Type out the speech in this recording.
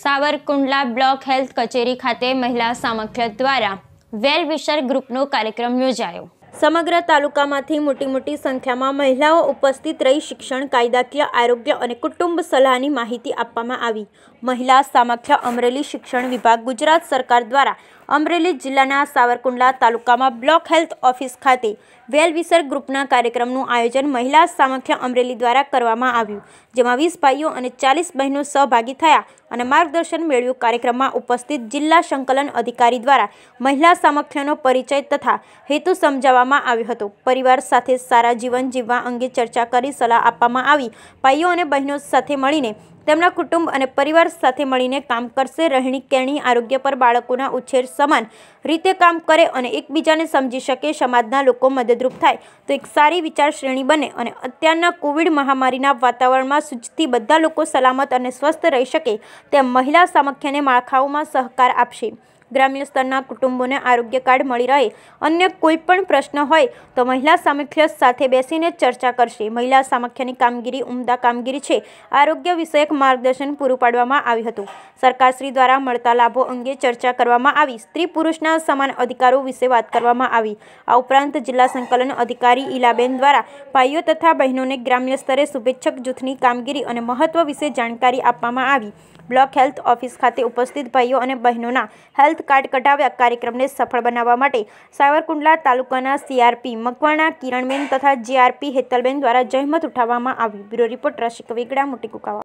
Savarkundla block health કચેરી ખાતે મહિલા સામખ્ય દ્વારા વેલ વિશર ગ્રુપનો કાર્યક્રમ યોજાયો સમગ્ર તાલુકામાંથી મોટી મોટી સંખ્યામાં મહિલાઓ ઉપસ્થિત રહી શિક્ષણ કાયદાકીય આરોગ્ય અને કુટુંબ સલાહની માહિતી આપવામાં આવી મહિલા સામાખ્ય અમરેલી શિક્ષણ વિભાગ ગુજરાત સરકાર દ્વારા અમરેલી જિલ્લાના સાવરકુંડલા તાલુકામાં બ્લોક હેલ્થ ઓફિસ ખાતે વેલવિસર ગ્રુપના કાર્યક્રમનું આયોજન મહિલા સામાખ્ય અમરેલી દ્વારા કરવામાં આવ્યું જેમાં વીસ ભાઈઓ અને ચાલીસ બહેનો સહભાગી થયા અને માર્ગદર્શન મેળવ્યું કાર્યક્રમમાં ઉપસ્થિત જિલ્લા સંકલન અધિકારી દ્વારા મહિલા સામખ્યનો પરિચય તથા હેતુ સમજાવવા કરવામાં આવ્યો હતો પરિવાર સાથે સારા જીવન જીવવા અંગે ચર્ચા કરી સલાહ આપવામાં આવી ભાઈઓ અને બહેનો સાથે મળીને તેમના કુટુંબ અને પરિવાર સાથે મળીને કામ કરશે રહેણી કેણી આરોગ્ય પર બાળકોના ઉછેર સમાન રીતે કામ કરે અને એકબીજાને સમજી શકે સમાજના લોકો મદદરૂપ થાય તો એક સારી વિચારશ્રેણી બને અને અત્યારના કોવિડ મહામારીના વાતાવરણમાં સૂચથી બધા લોકો સલામત અને સ્વસ્થ રહી શકે તેમ મહિલા સામખ્યને માળખાઓમાં સહકાર આપશે ગ્રામ્ય સ્તરના કુટુંબોને આરોગ્ય કાર્ડ મળી રહે અન્ય કોઈ પણ પ્રશ્ન હોય તો મહિલા સામખ્ય સાથે બેસીને ચર્ચા કરશે મહિલા સામખ્યની કામગીરી ઉમદા કામગીરી છે આરોગ્ય વિષયક માર્ગદર્શન પૂરું પાડવામાં આવ્યું હતું સરકારશ્રી દ્વારા મળતા લાભો અંગે ચર્ચા કરવામાં આવી સ્ત્રી પુરુષના સમાન અધિકારો વિશે વાત કરવામાં આવી આ ઉપરાંત જિલ્લા સંકલન અધિકારી ઈલાબેન દ્વારા ભાઈઓ તથા બહેનોને ગ્રામ્ય સ્તરે શુભેચ્છક જૂથની કામગીરી અને મહત્વ વિશે જાણકારી આપવામાં આવી બ્લોક હેલ્થ ઓફિસ ખાતે ઉપસ્થિત ભાઈઓ અને બહેનોના હેલ્થ કાર્ડ કઢાવ્યા કાર્યક્રમને સફળ બનાવવા માટે સાવરકુંડલા તાલુકાના સીઆરપી મકવાણા કિરણબેન તથા જીઆરપી હેતલબેન દ્વારા જહેમત ઉઠાવવામાં આવી બ્યુરો રિપોર્ટ રસિક વેગડા મોટી કુકાવા